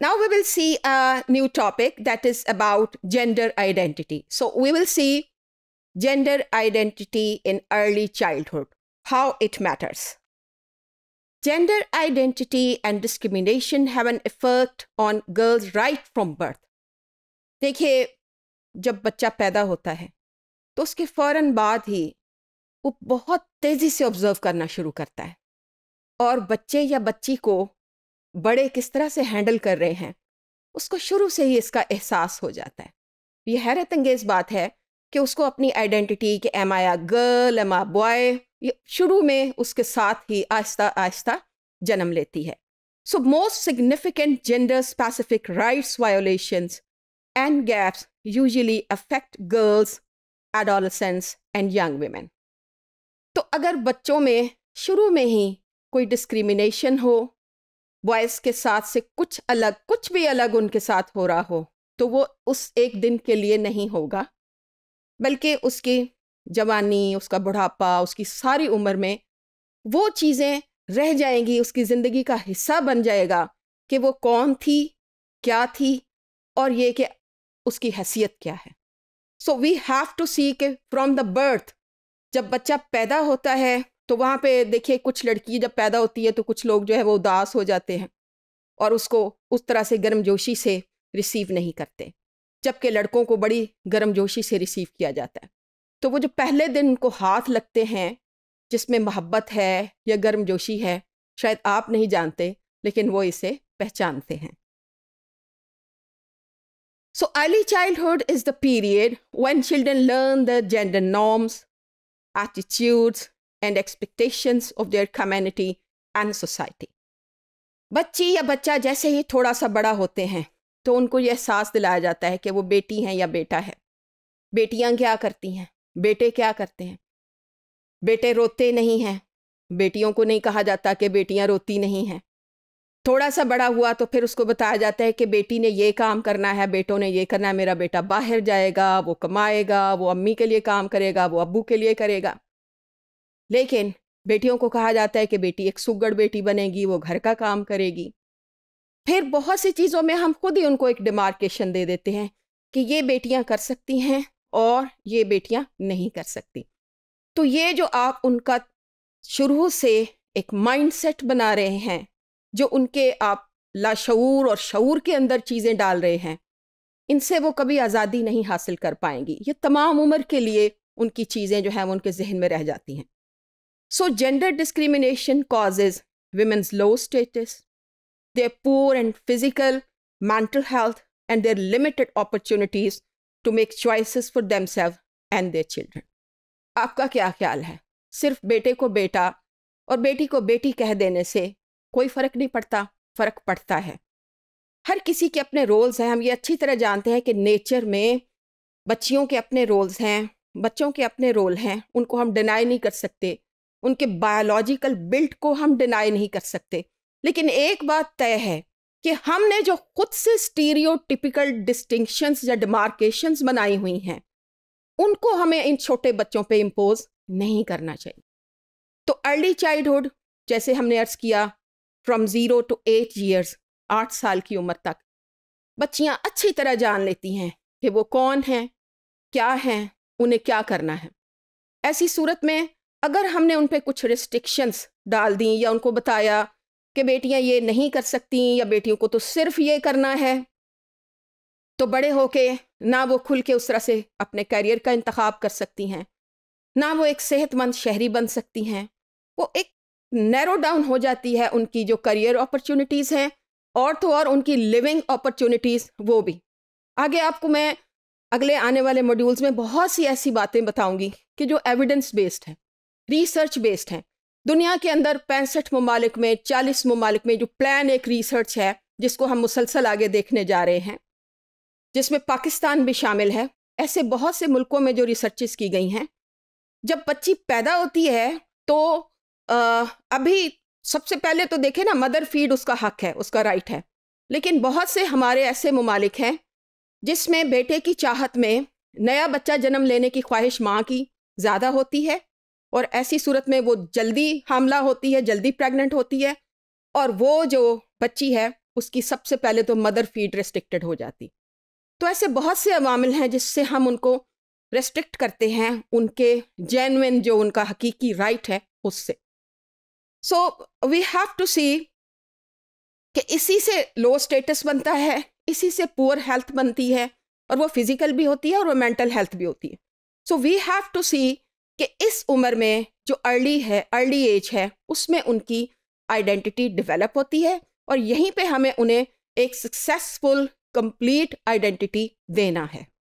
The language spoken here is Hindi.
Now we will see a new topic that is about gender identity. So we will see gender identity in early childhood, how it matters. Gender identity and discrimination have an effect on girls right from birth. देखिए जब बच्चा पैदा होता है तो उसके फौरन बाद ही वो बहुत तेज़ी से ऑब्ज़र्व करना शुरू करता है और बच्चे या बच्ची को बड़े किस तरह से हैंडल कर रहे हैं उसको शुरू से ही इसका एहसास हो जाता है ये हैरत अंगेज बात है कि उसको अपनी आइडेंटिटी कि एम आया गर्ल एम आ बॉय शुरू में उसके साथ ही आहिस्ता आहिस्ता जन्म लेती है so most significant gender specific rights violations and gaps usually affect girls adolescence and young women तो अगर बच्चों में शुरू में ही कोई डिस्क्रिमिनेशन हो बॉयज़ के साथ से कुछ अलग कुछ भी अलग उनके साथ हो रहा हो तो वो उस एक दिन के लिए नहीं होगा बल्कि उसकी जवानी उसका बुढ़ापा उसकी सारी उम्र में वो चीज़ें रह जाएंगी उसकी ज़िंदगी का हिस्सा बन जाएगा कि वो कौन थी क्या थी और ये कि उसकी हैसियत क्या है so we have to see के फ्रॉम द बर्थ जब बच्चा पैदा होता है तो वहाँ पे देखिए कुछ लड़की जब पैदा होती है तो कुछ लोग जो है वो उदास हो जाते हैं और उसको उस तरह से गर्मजोशी से रिसीव नहीं करते जबकि लड़कों को बड़ी गर्मजोशी से रिसीव किया जाता है तो वो जो पहले दिन उनको हाथ लगते हैं जिसमें मोहब्बत है या गर्मजोशी है शायद आप नहीं जानते लेकिन वो इसे पहचानते हैं so early childhood is the period when children learn the gender norms attitudes and expectations of their community and society बच्ची या बच्चा जैसे ही थोड़ा सा बड़ा होते हैं तो उनको यह एहसास दिलाया जाता है कि वो बेटी हैं या बेटा है बेटियां क्या करती हैं बेटे क्या करते हैं बेटे रोते नहीं हैं बेटियों को नहीं कहा जाता कि बेटियां रोती नहीं हैं थोड़ा सा बड़ा हुआ तो फिर उसको बताया जाता है कि बेटी ने ये काम करना है बेटों ने ये करना है मेरा बेटा बाहर जाएगा वो कमाएगा वो अम्मी के लिए काम करेगा वो अबू के लिए करेगा लेकिन बेटियों को कहा जाता है कि बेटी एक सुगड़ बेटी बनेगी वो घर का काम करेगी फिर बहुत सी चीज़ों में हम खुद ही उनको एक डिमार्केशन दे देते हैं कि ये बेटियां कर सकती हैं और ये बेटियां नहीं कर सकती तो ये जो आप उनका शुरू से एक माइंडसेट बना रहे हैं जो उनके आप लाशूर और शूर के अंदर चीज़ें डाल रहे हैं इनसे वो कभी आज़ादी नहीं हासिल कर पाएंगी ये तमाम उम्र के लिए उनकी चीज़ें जो हैं वो उनके जहन में रह जाती हैं So, gender discrimination causes women's low status, their poor and physical, mental health, and their limited opportunities to make choices for themselves and their children. आपका क्या ख्याल है सिर्फ बेटे को बेटा और बेटी को बेटी कह देने से कोई फ़र्क नहीं पड़ता फ़र्क पड़ता है हर किसी के अपने रोल्स हैं हम ये अच्छी तरह जानते हैं कि नेचर में बच्चियों के अपने रोल्स हैं बच्चों के अपने रोल हैं उनको हम डिनाई नहीं कर सकते उनके बायोलॉजिकल बिल्ट को हम डिनाई नहीं कर सकते लेकिन एक बात तय है कि हमने जो खुद से स्टीरियोटिपिकल डिस्टिंक्शंस या डिमार्केशंस बनाई हुई हैं उनको हमें इन छोटे बच्चों पे इम्पोज नहीं करना चाहिए तो अर्ली चाइल्डहुड जैसे हमने अर्ज किया from zero to eight years आठ साल की उम्र तक बच्चियां अच्छी तरह जान लेती हैं कि वो कौन हैं क्या हैं उन्हें क्या करना है ऐसी सूरत में अगर हमने उन पर कुछ रिस्ट्रिक्शंस डाल दी या उनको बताया कि बेटियां ये नहीं कर सकती या बेटियों को तो सिर्फ ये करना है तो बड़े होके ना वो खुल के उस तरह से अपने करियर का इंतखब कर सकती हैं ना वो एक सेहतमंद शहरी बन सकती हैं वो एक नैरो डाउन हो जाती है उनकी जो करियर अपॉर्चुनिटीज़ हैं और तो और उनकी लिविंग अपॉर्चुनिटीज़ वो भी आगे आपको मैं अगले आने वाले मॉड्यूल्स में बहुत सी ऐसी बातें बताऊंगी कि जो एविडेंस बेस्ड हैं रिसर्च बेस्ड हैं दुनिया के अंदर पैंसठ ममालिक में चालीस ममालिक में जो प्लान एक रिसर्च है जिसको हम मुसलसल आगे देखने जा रहे हैं जिसमें पाकिस्तान भी शामिल है ऐसे बहुत से मुल्कों में जो रिसर्चेस की गई हैं जब बच्ची पैदा होती है तो आ, अभी सबसे पहले तो देखें ना मदर फीड उसका हक है उसका राइट है लेकिन बहुत से हमारे ऐसे ममालिक हैं जिसमें बेटे की चाहत में नया बच्चा जन्म लेने की ख्वाहिश माँ की ज़्यादा होती है और ऐसी सूरत में वो जल्दी हमला होती है जल्दी प्रेग्नेंट होती है और वो जो बच्ची है उसकी सबसे पहले तो मदर फीड रेस्ट्रिक्टेड हो जाती तो ऐसे बहुत से अवामिल हैं जिससे हम उनको रेस्ट्रिक्ट करते हैं उनके जेनविन जो उनका हकीकी राइट है उससे so we have to see कि इसी से लो स्टेटस बनता है इसी से पुअर हेल्थ बनती है और वो फिज़िकल भी होती है और वो मेंटल हेल्थ भी होती है so we have to see कि इस उम्र में जो अर्ली है अर्ली एज है उसमें उनकी आइडेंटिटी डेवलप होती है और यहीं पे हमें उन्हें एक सक्सेसफुल कंप्लीट आइडेंटिटी देना है